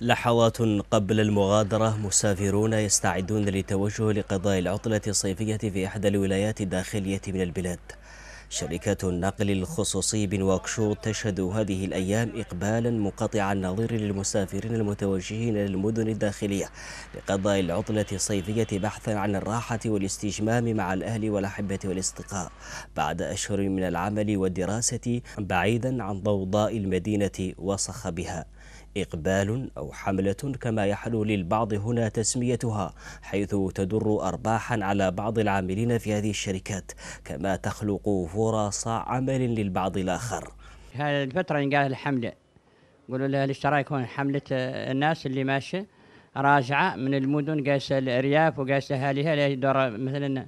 لحظات قبل المغادرة مسافرون يستعدون للتوجه لقضاء العطلة الصيفية في إحدى الولايات الداخلية من البلاد شركات النقل الخصوصي بنواكشوط تشهد هذه الأيام إقبالا منقطع النظير للمسافرين المتوجهين للمدن الداخلية لقضاء العطلة الصيفية بحثا عن الراحة والاستجمام مع الأهل والأحبة والأصدقاء بعد أشهر من العمل والدراسة بعيدا عن ضوضاء المدينة وصخبها إقبال أو حملة كما يحلو للبعض هنا تسميتها حيث تدر أرباحا على بعض العاملين في هذه الشركات كما تخلق فرص عمل للبعض الآخر هذه الفترة قال الحملة قولوا لها الاشتراك هون حملة الناس اللي ماشية راجعة من المدن قاسة الأرياف وقاسة أهاليها دور مثلا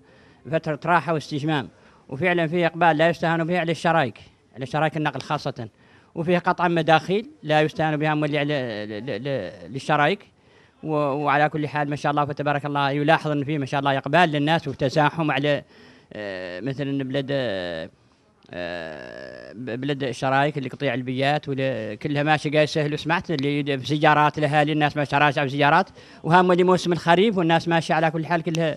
فترة راحة واستجمام وفعلا في إقبال لا يستهان به على الشرايك على شرايك النقل خاصة وفيها قطع مداخيل لا يستهان بها مولع للشرايك وعلى كل حال ما شاء الله فتبارك الله يلاحظ ان فيه ما شاء الله اقبال للناس وتزاحم على آه، مثلا بلاد آه، آه، بلاد الشرايك اللي قطيع البيات وكلها ماشي قاعد سهل وسمعت اللي بسيارات الاهالي الناس ما شراجع سيارات وهم اللي موسم الخريف والناس ماشيه على كل حال كلها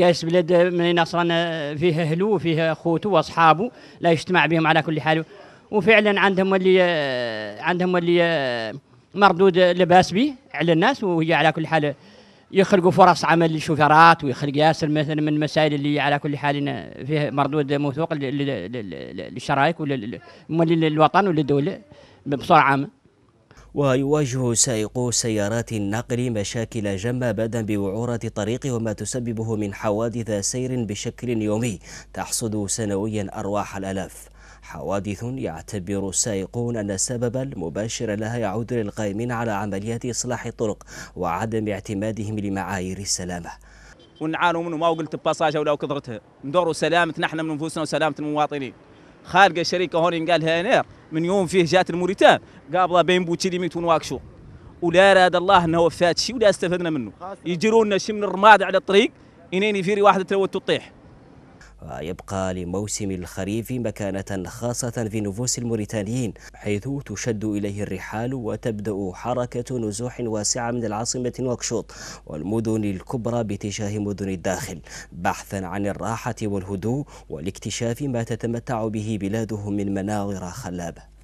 قاس بلاد من اصلا فيه اهله وفيه اخوته واصحابه لا يجتمع بهم على كل حال وفعلا عندهم اللي عندهم اللي مردود لباس به على الناس وهي على كل حال يخلقوا فرص عمل للشوفيرات ويخلق ياسر مثلا من المسائل اللي على كل حال فيه مردود موثوق للشرايك للوطن وللدوله بصوره عامه. ويواجه سائقو سيارات النقل مشاكل جمة بدا بوعورة الطريق وما تسببه من حوادث سير بشكل يومي تحصد سنويا أرواح الألاف حوادث يعتبر السائقون أن السبب المباشر لها يعود للقائمين على عمليات إصلاح الطرق وعدم اعتمادهم لمعايير السلامة ونعانوا منه ما قلت بباساجة ولا كثرتها ندوروا سلامة نحن من أنفسنا وسلامة المواطنين خارج الشركة هون قال هانير من يوم فيه جات الموريتان قابلة بين بوتشيليميت ونواكشو ولا راد الله انه فات شيء ولا استفدنا منه يجروا لنا شي من الرماد على الطريق انين يفيري واحدة تلوت تطيح ويبقى لموسم الخريف مكانة خاصة في نفوس الموريتانيين حيث تشد إليه الرحال وتبدأ حركة نزوح واسعة من العاصمة نواكشوط والمدن الكبرى باتجاه مدن الداخل بحثا عن الراحة والهدوء والاكتشاف ما تتمتع به بلادهم من مناظر خلابة